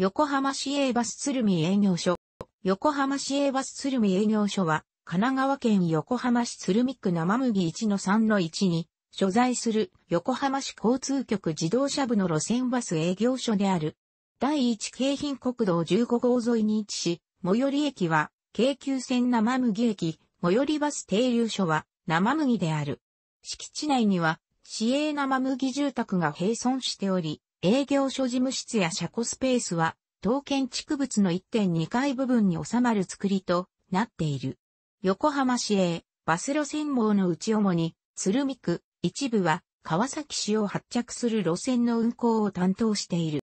横浜市営バス鶴見営業所。横浜市営バス鶴見営業所は、神奈川県横浜市鶴見区生麦1の3の1に、所在する横浜市交通局自動車部の路線バス営業所である。第1京浜国道15号沿いに位置し、最寄り駅は、京急線生麦駅、最寄りバス停留所は、生麦である。敷地内には、市営生麦住宅が併存しており、営業所事務室や車庫スペースは、当建築物の1.2階部分に収まる作りとなっている。横浜市営バス路線網のうち主に、鶴見区一部は川崎市を発着する路線の運行を担当している。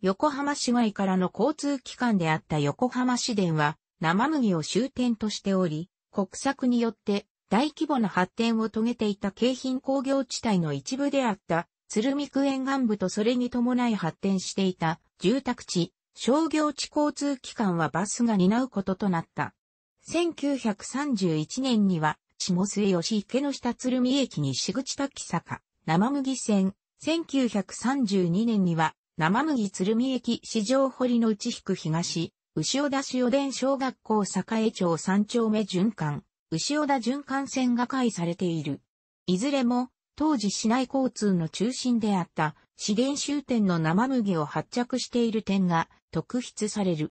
横浜市外からの交通機関であった横浜市電は生麦を終点としており、国策によって大規模な発展を遂げていた京浜工業地帯の一部であった鶴見区沿岸部とそれに伴い発展していた住宅地、商業地交通機関はバスが担うこととなった。1931年には、下末吉池の下鶴見駅西口滝坂、生麦線。1932年には、生麦鶴見駅市場堀の内引く東、牛田塩田小学校栄町三丁目循環、牛田循環線が開されている。いずれも、当時市内交通の中心であった資源終点の生麦を発着している点が特筆される。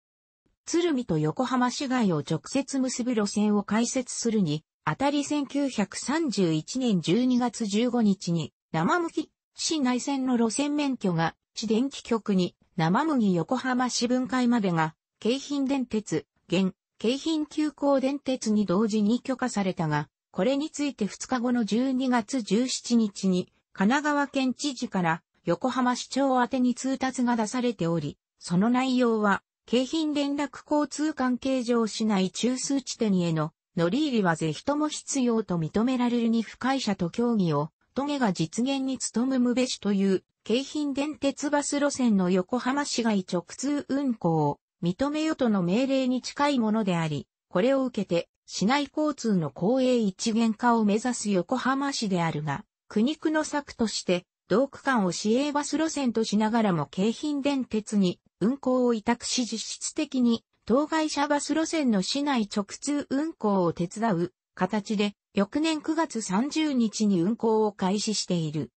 鶴見と横浜市街を直接結ぶ路線を開設するに、あたり1931年12月15日に生麦市内線の路線免許が市電気局に生麦横浜市分会までが京浜電鉄、現、京浜急行電鉄に同時に許可されたが、これについて2日後の12月17日に、神奈川県知事から横浜市長宛てに通達が出されており、その内容は、京浜連絡交通関係上市内中枢地点への乗り入りはぜひとも必要と認められるに不快者と協議を、トゲが実現に努むむべしという、京浜電鉄バス路線の横浜市外直通運行を認めよとの命令に近いものであり、これを受けて市内交通の公営一元化を目指す横浜市であるが、苦肉の策として、同区間を市営バス路線としながらも京浜電鉄に運行を委託し実質的に当該車バス路線の市内直通運行を手伝う形で翌年9月30日に運行を開始している。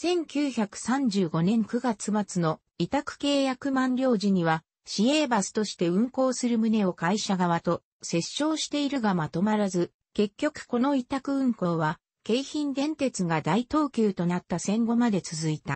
1935年9月末の委託契約満了時には市営バスとして運行する旨を会社側と折衝しているがまとまらず、結局この委託運行は、京浜電鉄が大東急となった戦後まで続いた。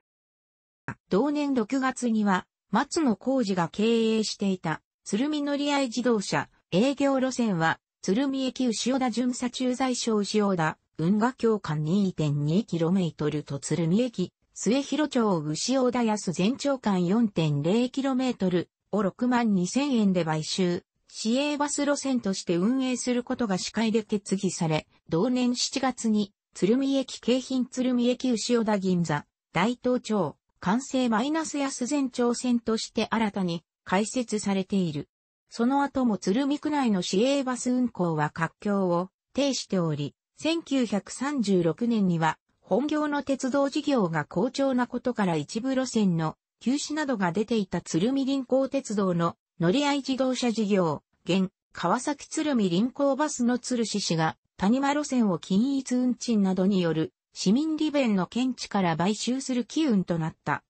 同年6月には、松野工事が経営していた、鶴見乗り合い自動車、営業路線は、鶴見駅牛尾田巡査駐在所牛尾田、運河橋間 2.2km と鶴見駅、末広町牛尾田安全長間 4.0km を6万2000円で買収。市営バス路線として運営することが司会で決議され、同年7月に、鶴見駅京浜鶴見駅牛尾田銀座、大東町、完成マイナス安全町線として新たに開設されている。その後も鶴見区内の市営バス運行は活況を呈しており、1936年には本業の鉄道事業が好調なことから一部路線の休止などが出ていた鶴見臨港鉄道の乗り合い自動車事業、現、川崎鶴見臨港バスの鶴市市が、谷間路線を均一運賃などによる、市民利便の見地から買収する機運となった。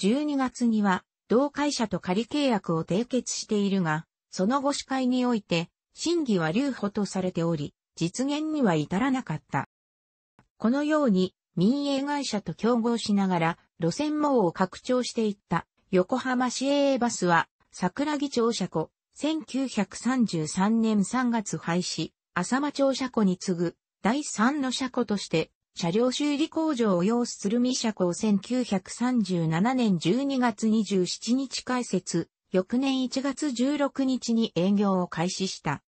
12月には、同会社と仮契約を締結しているが、その後司会において、審議は留保とされており、実現には至らなかった。このように、民営会社と競合しながら、路線網を拡張していった、横浜市営バスは、桜木庁舎庫、1933年3月廃止、浅間庁舎庫に次ぐ、第3の車庫として、車両修理工場を要する見車庫を1937年12月27日開設、翌年1月16日に営業を開始した。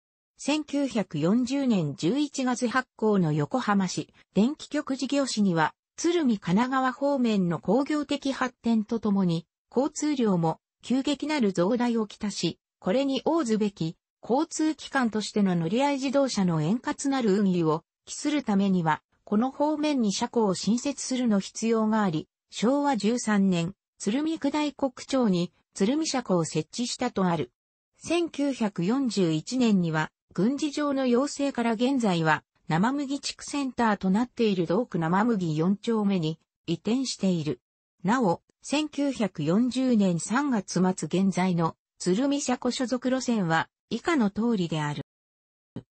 1940年11月発行の横浜市電気局事業市には、鶴見神奈川方面の工業的発展とともに、交通量も急激なる増大をきたし、これに応ずべき、交通機関としての乗り合い自動車の円滑なる運輸を期するためには、この方面に車庫を新設するの必要があり、昭和13年、鶴見区大国町に鶴見車庫を設置したとある。1941年には、軍事上の要請から現在は、生麦地区センターとなっている同区生麦4丁目に移転している。なお、1940年3月末現在の鶴見車庫所属路線は以下の通りである。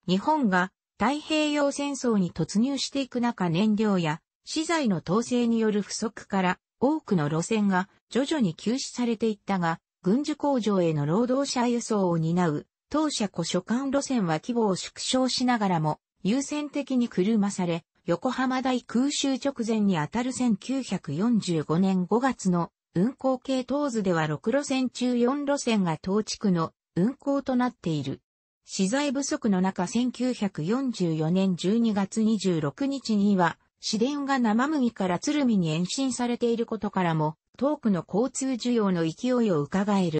日本が太平洋戦争に突入していく中燃料や資材の統制による不足から多くの路線が徐々に休止されていったが、軍需工場への労働者輸送を担う当社古所管路線は規模を縮小しながらも優先的に車され、横浜大空襲直前にあたる1945年5月の運行系東図では6路線中4路線が当地区の運行となっている。資材不足の中1944年12月26日には、市電が生麦から鶴見に延伸されていることからも、遠くの交通需要の勢いを伺える。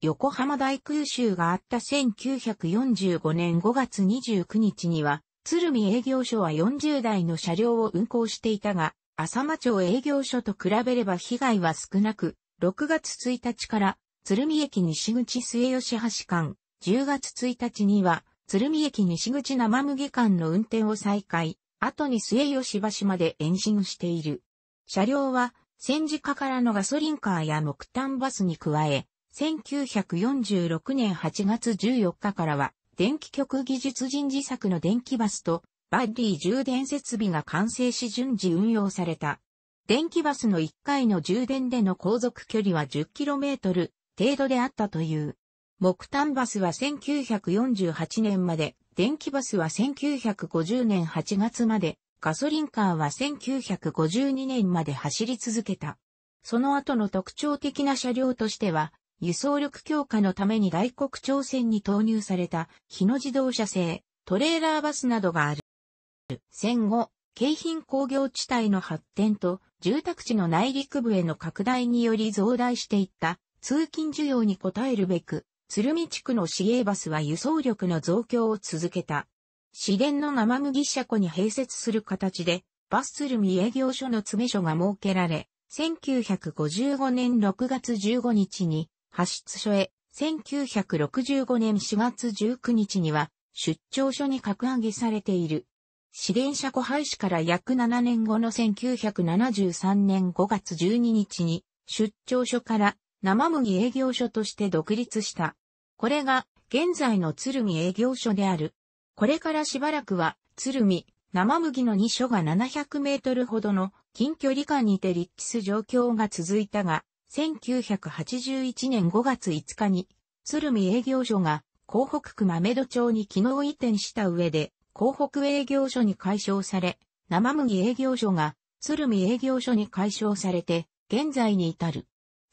横浜大空襲があった1945年5月29日には、鶴見営業所は40台の車両を運行していたが、浅間町営業所と比べれば被害は少なく、6月1日から鶴見駅西口末吉橋間、10月1日には鶴見駅西口生麦間の運転を再開、後に末吉橋まで延伸している。車両は戦時下からのガソリンカーや木炭バスに加え、1946年8月14日からは電気局技術人自作の電気バスとバッリー充電設備が完成し順次運用された。電気バスの1回の充電での航続距離は 10km 程度であったという。木炭バスは1948年まで、電気バスは1950年8月まで、ガソリンカーは1952年まで走り続けた。その後の特徴的な車両としては、輸送力強化のために大国朝鮮に投入された日野自動車製、トレーラーバスなどがある。戦後、京浜工業地帯の発展と住宅地の内陸部への拡大により増大していった通勤需要に応えるべく、鶴見地区の市営バスは輸送力の増強を続けた。市電の生麦車庫に併設する形で、バス鶴見営業所の詰め所が設けられ、1955年6月15日に発出所へ、1965年4月19日には、出張所に格上げされている。試電車庫廃止から約7年後の1973年5月12日に、出張所から生麦営業所として独立した。これが現在の鶴見営業所である。これからしばらくは鶴見生麦の2所が700メートルほどの近距離間にて立地す状況が続いたが、1981年5月5日に、鶴見営業所が、港北区豆戸町に機能移転した上で、港北営業所に解消され、生麦営業所が、鶴見営業所に解消されて、現在に至る。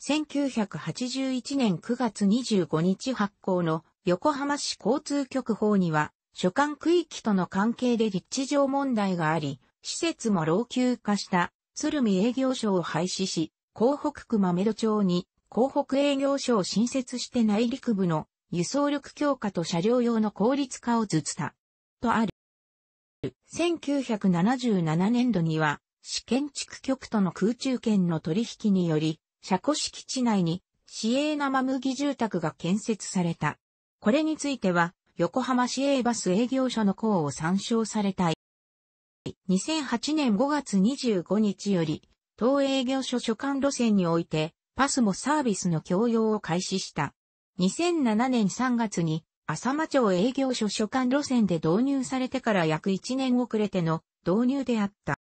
1981年9月25日発行の横浜市交通局法には、所管区域との関係で立地上問題があり、施設も老朽化した鶴見営業所を廃止し、港北区豆戸町に、港北営業所を新設して内陸部の輸送力強化と車両用の効率化を図った。とある。1977年度には、市建築局との空中券の取引により、車庫敷地内に、市営生麦住宅が建設された。これについては、横浜市営バス営業所の項を参照されたい。2008年5月25日より、東営業所所管路線において、パスモサービスの供用を開始した。2007年3月に、浅間町営業所所管路線で導入されてから約1年遅れての導入であった。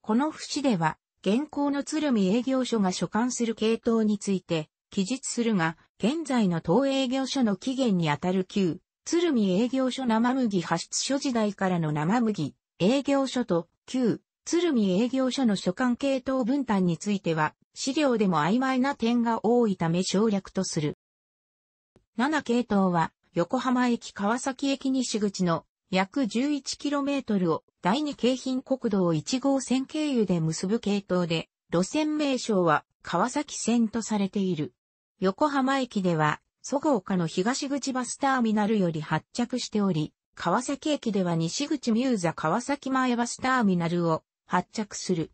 この節では、現行の鶴見営業所が所管する系統について、記述するが、現在の東営業所の期限にあたる旧、鶴見営業所生麦発出所時代からの生麦、営業所と旧、鶴見営業所の所管系統分担については、資料でも曖昧な点が多いため省略とする。7系統は、横浜駅川崎駅西口の約 11km を第2京浜国道1号線経由で結ぶ系統で、路線名称は川崎線とされている。横浜駅では、そごうかの東口バスターミナルより発着しており、川崎駅では西口ミューザ川崎前バスターミナルを発着する。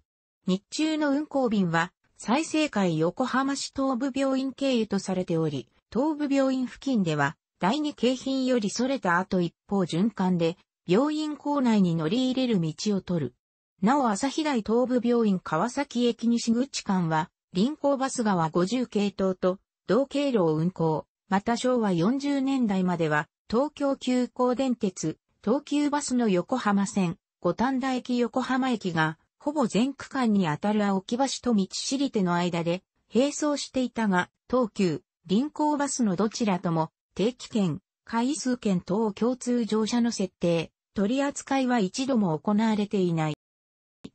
日中の運行便は、最生会横浜市東部病院経由とされており、東部病院付近では、第二京浜より逸れた後一方循環で、病院構内に乗り入れる道を取る。なお朝日台東部病院川崎駅西口間は、臨港バス側50系統と同経路を運行。また昭和40年代までは、東京急行電鉄、東急バスの横浜線、五反田駅横浜駅が、ほぼ全区間にあたる青木橋と道尻手の間で、並走していたが、東急、臨港バスのどちらとも、定期券、回数券等共通乗車の設定、取り扱いは一度も行われていない。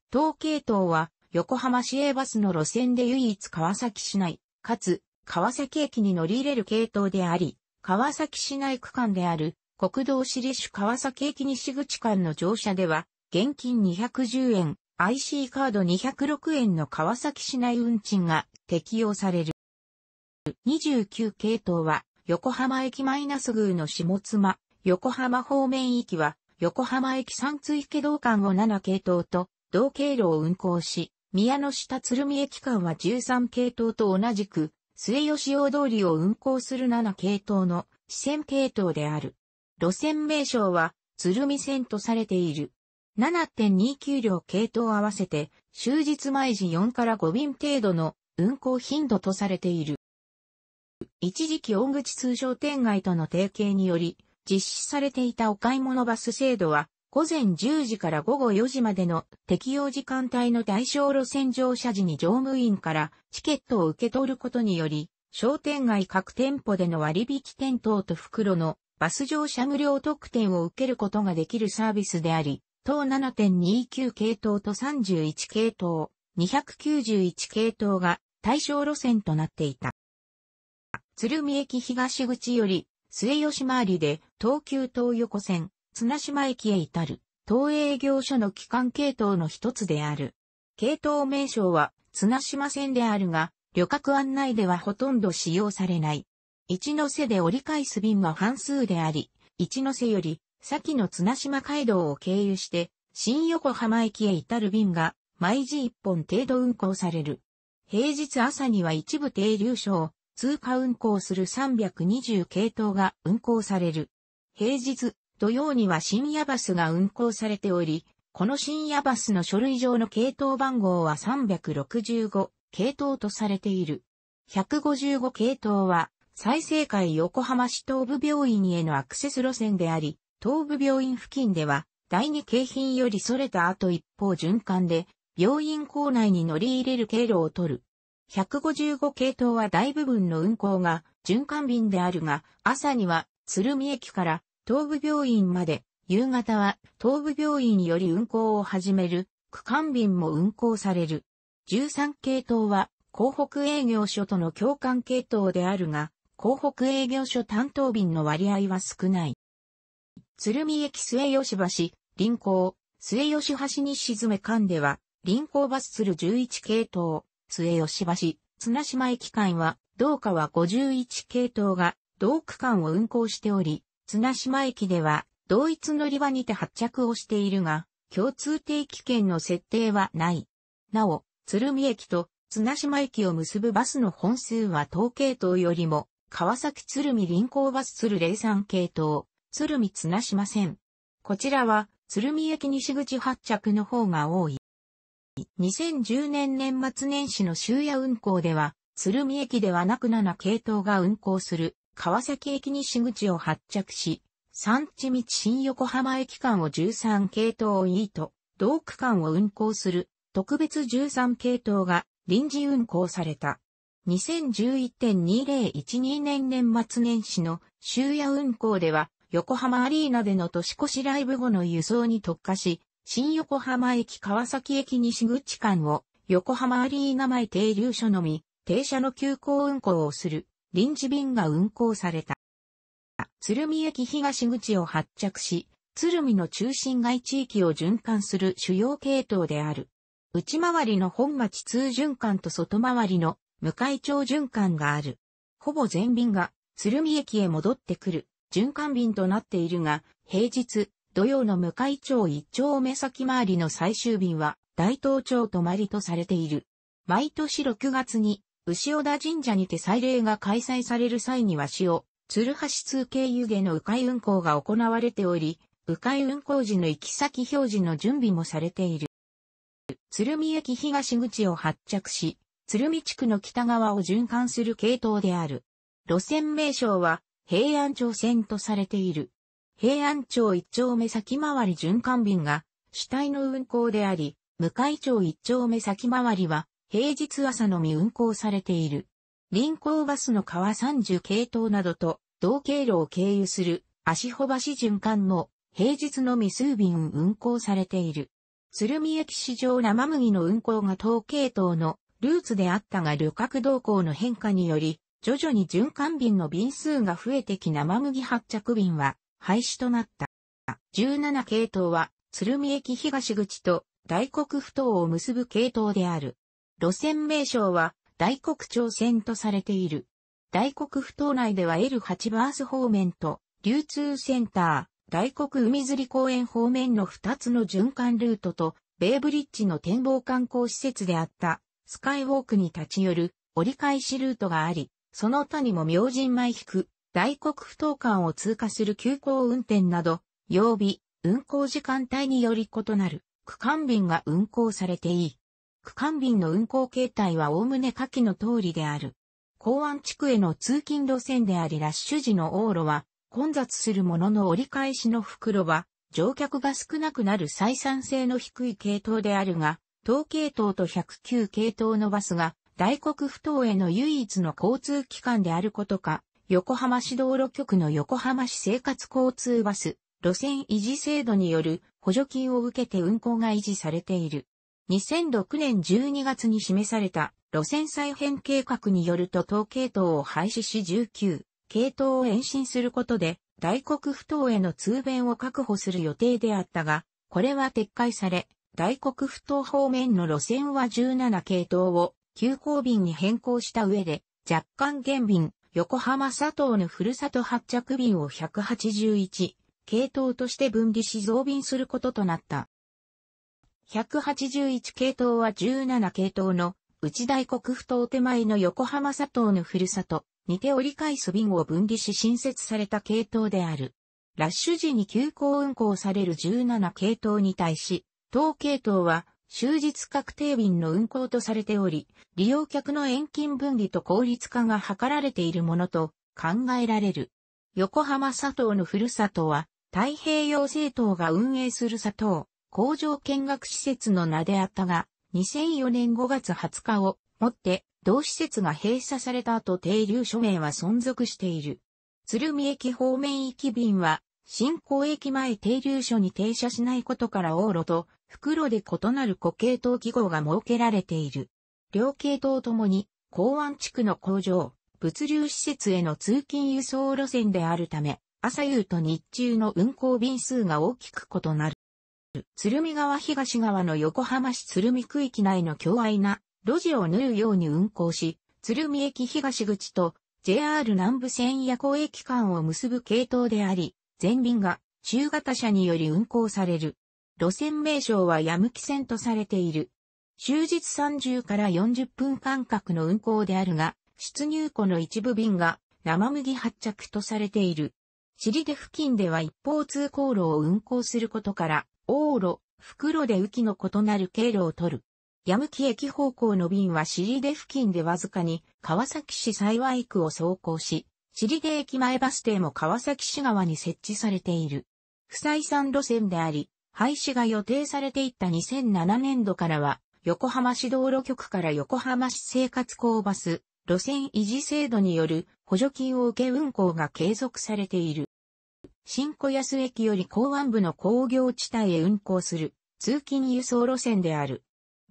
東系統は、横浜市営バスの路線で唯一川崎市内、かつ、川崎駅に乗り入れる系統であり、川崎市内区間である、国道市立川崎駅西口間の乗車では、現金210円、IC カード206円の川崎市内運賃が適用される。29系統は、横浜駅マイナス宮の下妻、横浜方面行きは、横浜駅三津池道間を7系統と、同経路を運行し、宮の下鶴見駅間は13系統と同じく、末吉大通りを運行する7系統の支線系統である。路線名称は、鶴見線とされている。7.29両系統合わせて、終日毎時4から5便程度の運行頻度とされている。一時期大口通商店街との提携により、実施されていたお買い物バス制度は、午前10時から午後4時までの適用時間帯の対象路線乗車時に乗務員からチケットを受け取ることにより、商店街各店舗での割引店頭と袋のバス乗車無料特典を受けることができるサービスであり、等7.29系統と31系統、291系統が対象路線となっていた。鶴見駅東口より末吉回りで東急東横線、綱島駅へ至る、東営業所の機関系統の一つである。系統名称は綱島線であるが、旅客案内ではほとんど使用されない。一ノ瀬で折り返す便は半数であり、一ノ瀬より先の綱島街道を経由して、新横浜駅へ至る便が、毎時1本程度運行される。平日朝には一部停留所を通過運行する320系統が運行される。平日、土曜には深夜バスが運行されており、この深夜バスの書類上の系統番号は365系統とされている。155系統は、再生会横浜市東部病院へのアクセス路線であり、東部病院付近では、第二京浜より逸れた後一方循環で、病院構内に乗り入れる経路を取る。155系統は大部分の運行が循環便であるが、朝には鶴見駅から東部病院まで、夕方は東部病院より運行を始める区間便も運行される。13系統は広北営業所との共管系統であるが、広北営業所担当便の割合は少ない。鶴見駅末吉橋、臨港、末吉橋に沈め間では、臨港バスする11系統、末吉橋、綱島駅間は、同下は51系統が、同区間を運行しており、綱島駅では、同一乗り場にて発着をしているが、共通定期券の設定はない。なお、鶴見駅と綱島駅を結ぶバスの本数は東系統よりも、川崎鶴見臨港バス鶴03系統、鶴見綱島線。こちらは、鶴見駅西口発着の方が多い。2010年年末年始の終夜運行では、鶴見駅ではなく7系統が運行する川崎駅西口を発着し、三地道新横浜駅間を13系統 E と、同区間を運行する特別13系統が臨時運行された。2011.2012年年末年始の終夜運行では横浜アリーナでの年越しライブ後の輸送に特化し、新横浜駅川崎駅西口間を横浜アリーナ前停留所のみ、停車の急行運行をする臨時便が運行された。鶴見駅東口を発着し、鶴見の中心街地域を循環する主要系統である。内回りの本町通循環と外回りの向井町循環がある。ほぼ全便が鶴見駅へ戻ってくる循環便となっているが、平日、土曜の向井町一丁目先回りの最終便は、大東町泊まりとされている。毎年6月に、牛尾田神社にて祭礼が開催される際には塩、鶴橋通経湯下の迂回運行が行われており、迂回運行時の行き先表示の準備もされている。鶴見駅東口を発着し、鶴見地区の北側を循環する系統である。路線名称は、平安町線とされている。平安町一丁目先回り循環便が主体の運行であり、向井町一丁目先回りは平日朝のみ運行されている。臨港バスの川30系統などと同経路を経由する足穂橋循環も平日のみ数便運行されている。鶴見駅市場生麦の運行が統系統のルーツであったが旅客動向の変化により徐々に循環便の便数が増えてき生麦発着便は廃止となった。17系統は、鶴見駅東口と大黒ふ頭を結ぶ系統である。路線名称は大黒町線とされている。大黒ふ頭内では L8 バース方面と流通センター、大黒海釣り公園方面の2つの循環ルートと、ベイブリッジの展望観光施設であった、スカイウォークに立ち寄る折り返しルートがあり、その他にも明神前引く、大黒不当間を通過する急行運転など、曜日、運行時間帯により異なる区間便が運行されていい。区間便の運行形態は概ね下記の通りである。港湾地区への通勤路線でありラッシュ時の往路は混雑するものの折り返しの袋は乗客が少なくなる採算性の低い系統であるが、当系統と109系統のバスが大黒ふ頭への唯一の交通機関であることか、横浜市道路局の横浜市生活交通バス、路線維持制度による補助金を受けて運行が維持されている。2006年12月に示された路線再編計画によると東系統を廃止し19、系統を延伸することで大黒不頭への通便を確保する予定であったが、これは撤回され、大黒不頭方面の路線は17系統を急行便に変更した上で、若干減便、横浜佐藤のふるさと発着便を181、系統として分離し増便することとなった。181系統は17系統の内大国府お手前の横浜佐藤のふるさとにて折り返す便を分離し新設された系統である。ラッシュ時に急行運行される17系統に対し、当系統は終日確定便の運行とされており、利用客の遠近分離と効率化が図られているものと考えられる。横浜佐藤のふるさとは、太平洋政党が運営する佐藤工場見学施設の名であったが、2004年5月20日をもって同施設が閉鎖された後停留所名は存続している。鶴見駅方面行き便は新港駅前停留所に停車しないことから往路と袋で異なる固系統記号が設けられている。両系統ともに、港湾地区の工場、物流施設への通勤輸送路線であるため、朝夕と日中の運行便数が大きく異なる。鶴見川東側の横浜市鶴見区域内の狭隘な路地を縫うように運行し、鶴見駅東口と JR 南部線夜行駅間を結ぶ系統であり、全便が中型車により運行される。路線名称はヤムキ線とされている。終日30から40分間隔の運行であるが、出入庫の一部便が生麦発着とされている。チリ付近では一方通行路を運行することから、往路、袋で雨季の異なる経路を取る。ヤムキ駅方向の便はシリ付近でわずかに川崎市幸区を走行し、チリゲ駅前バス停も川崎市側に設置されている。不採算路線であり、廃止が予定されていった2007年度からは、横浜市道路局から横浜市生活港バス、路線維持制度による補助金を受け運行が継続されている。新小安駅より港湾部の工業地帯へ運行する通勤輸送路線である。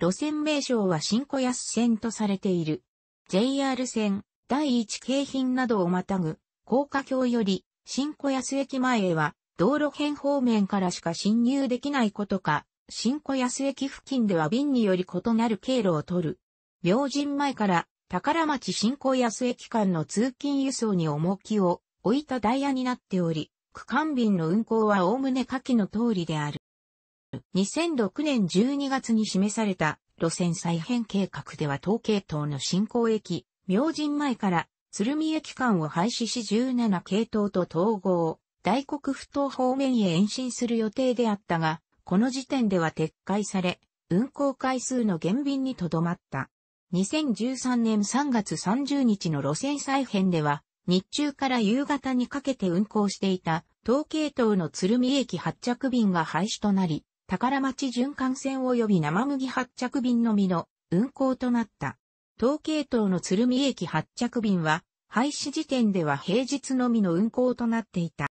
路線名称は新小安線とされている。JR 線、第一京浜などをまたぐ、高架橋より、新小安駅前へは、道路辺方面からしか侵入できないことか、新小安駅付近では便により異なる経路を取る。明神前から、宝町新小安駅間の通勤輸送に重きを置いたダイヤになっており、区間便の運行は概ね下記の通りである。2006年12月に示された路線再編計画では東計等の新興駅、明神前から鶴見駅間を廃止し17系統と統合、大黒府頭方面へ延伸する予定であったが、この時点では撤回され、運行回数の減便にとどまった。2013年3月30日の路線再編では、日中から夕方にかけて運行していた、東系統の鶴見駅発着便が廃止となり、宝町循環線及び生麦発着便のみの運行となった。東京都の鶴見駅発着便は、廃止時点では平日のみの運行となっていた。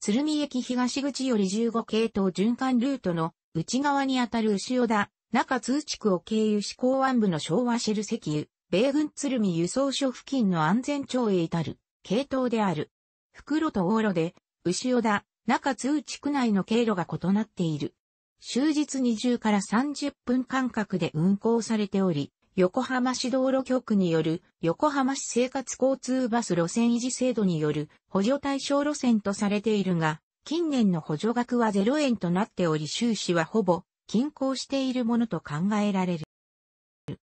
鶴見駅東口より15系統循環ルートの内側にあたる牛尾田、中通地区を経由し港湾部の昭和シェル石油、米軍鶴見輸送所付近の安全町へ至る、系統である。袋と往路で、牛尾田、中通地区内の経路が異なっている。終日20から30分間隔で運行されており、横浜市道路局による横浜市生活交通バス路線維持制度による補助対象路線とされているが、近年の補助額は0円となっており収支はほぼ均衡しているものと考えられる。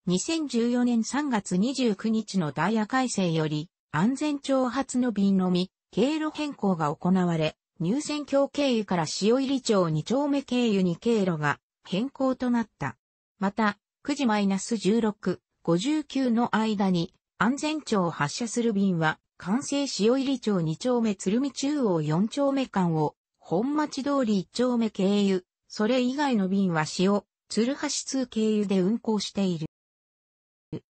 2014年3月29日のダイヤ改正より安全挑発の便のみ経路変更が行われ、入選橋経由から塩入町2丁目経由に経路が変更となった。また、9時 -16、59の間に安全庁を発射する便は、完成塩入町2丁目鶴見中央4丁目間を、本町通り1丁目経由、それ以外の便は塩、鶴橋通経由で運行している。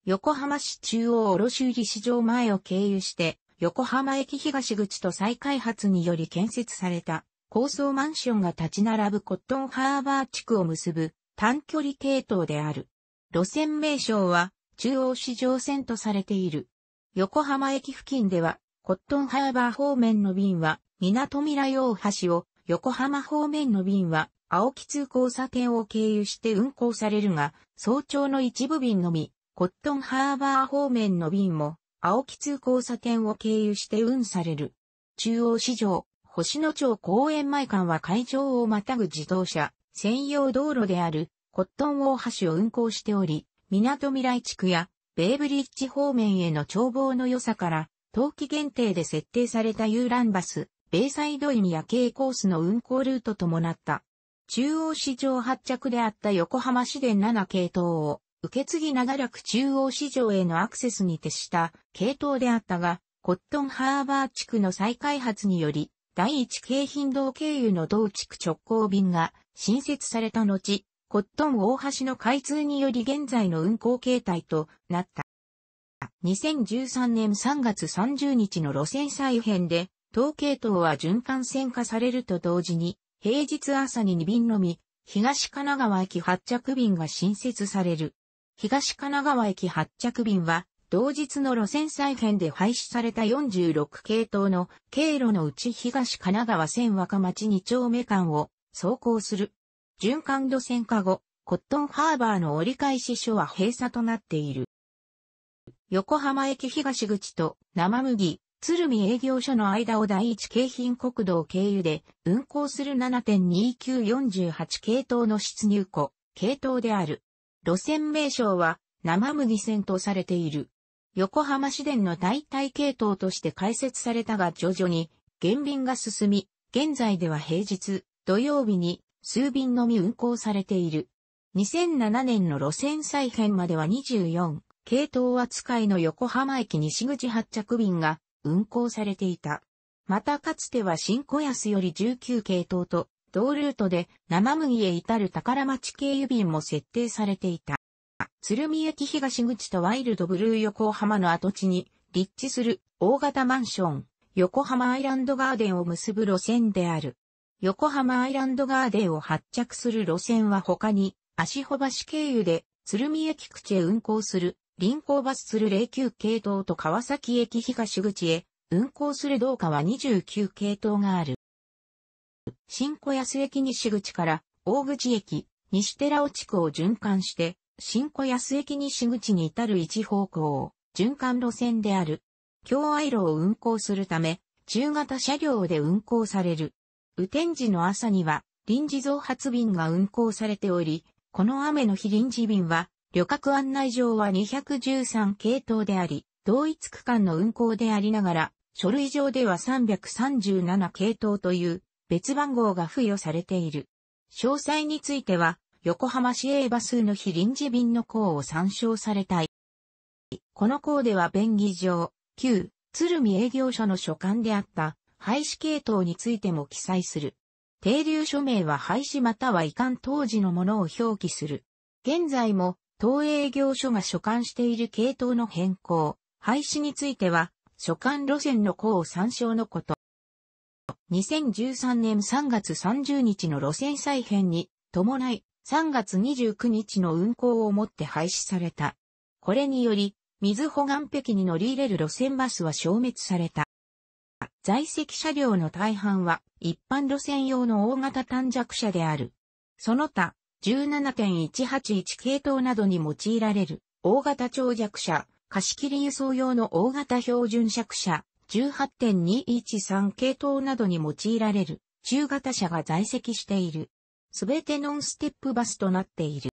横浜市中央卸売市場前を経由して、横浜駅東口と再開発により建設された高層マンションが立ち並ぶコットンハーバー地区を結ぶ短距離系統である。路線名称は中央市場線とされている。横浜駅付近では、コットンハーバー方面の便は、港未来大橋を、横浜方面の便は、青木通交差点を経由して運行されるが、早朝の一部便のみ、コットンハーバー方面の便も、青木通交差点を経由して運される。中央市場、星野町公園前間は会場をまたぐ自動車、専用道路である、コットン大橋を運行しており、港未来地区やベイブリッジ方面への眺望の良さから、冬季限定で設定された遊覧バス、ベイサイドインや軽コースの運行ルートともなった。中央市場発着であった横浜市電7系統を、受け継ぎ長らく中央市場へのアクセスに徹した系統であったが、コットンハーバー地区の再開発により、第一京浜道経由の同地区直行便が新設された後、コットン大橋の開通により現在の運行形態となった。2013年3月30日の路線再編で、東系統は循環線化されると同時に、平日朝に2便のみ、東神奈川駅発着便が新設される。東神奈川駅発着便は、同日の路線再編で廃止された46系統の経路のうち東神奈川線若町2丁目間を走行する。循環路線化後、コットンハーバーの折り返し所は閉鎖となっている。横浜駅東口と生麦、鶴見営業所の間を第一京浜国道経由で運行する7.2948系統の出入庫、系統である。路線名称は生麦線とされている。横浜市電の代替系統として開設されたが徐々に減便が進み、現在では平日、土曜日に数便のみ運行されている。2007年の路線再編までは24、系統扱いの横浜駅西口発着便が運行されていた。またかつては新小安より19系統と、同ルートで生麦へ至る宝町経由便も設定されていた。鶴見駅東口とワイルドブルー横浜の跡地に立地する大型マンション、横浜アイランドガーデンを結ぶ路線である。横浜アイランドガーデンを発着する路線は他に、足穂橋経由で鶴見駅口へ運行する、臨港バスする09系統と川崎駅東口へ運行する同下は29系統がある。新小安駅西口から大口駅、西寺尾地区を循環して、新小安駅西口に至る一方向、循環路線である。京愛路を運行するため、中型車両で運行される。雨天時の朝には臨時増発便が運行されており、この雨の日臨時便は、旅客案内上は213系統であり、同一区間の運行でありながら、書類上では337系統という別番号が付与されている。詳細については、横浜市営バスの非臨時便の項を参照されたい。この項では便宜上、旧、鶴見営業所の所管であった、廃止系統についても記載する。停留署名は廃止または遺憾当時のものを表記する。現在も、東営業所が所管している系統の変更、廃止については、所管路線の項を参照のこと。2013年3月30日の路線再編に伴い、3月29日の運行をもって廃止された。これにより、水保岸壁に乗り入れる路線バスは消滅された。在籍車両の大半は一般路線用の大型短尺車である。その他、17.181系統などに用いられる大型長尺車、貸切輸送用の大型標準尺車、18.213系統などに用いられる中型車が在籍している。すべてノンステップバスとなっている。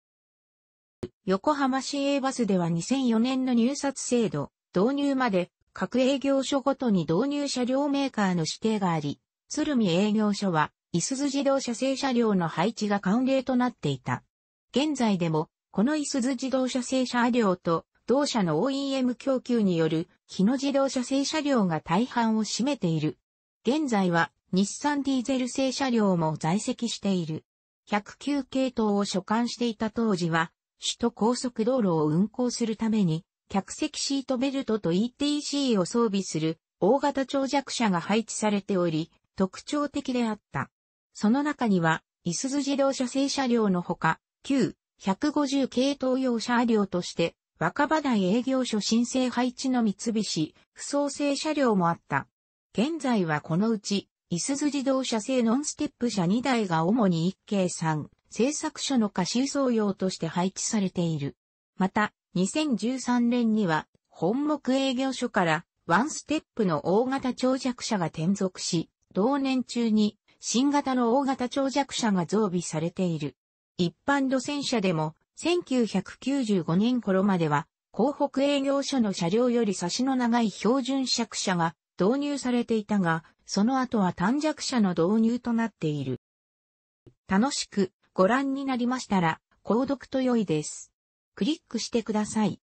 横浜市営バスでは2004年の入札制度導入まで各営業所ごとに導入車両メーカーの指定があり、鶴見営業所は、いすゞ自動車製車両の配置が慣例となっていた。現在でも、このいすゞ自動車製車両と、同社の OEM 供給による、日野自動車製車両が大半を占めている。現在は、日産ディーゼル製車両も在籍している。109系統を所管していた当時は、首都高速道路を運行するために、客席シートベルトと ETC を装備する大型長尺車が配置されており、特徴的であった。その中には、いすゞ自動車製車両のほか、旧150系統用車両として、若葉台営業所申請配置の三菱、不創製車両もあった。現在はこのうち、いすゞ自動車製ノンステップ車2台が主に一系産、製作所の下収送用として配置されている。また、2013年には本木営業所からワンステップの大型長尺車が転属し、同年中に新型の大型長尺車が増備されている。一般路線車でも1995年頃までは広北営業所の車両より差しの長い標準尺車が導入されていたが、その後は短尺車の導入となっている。楽しくご覧になりましたら、購読と良いです。クリックしてください。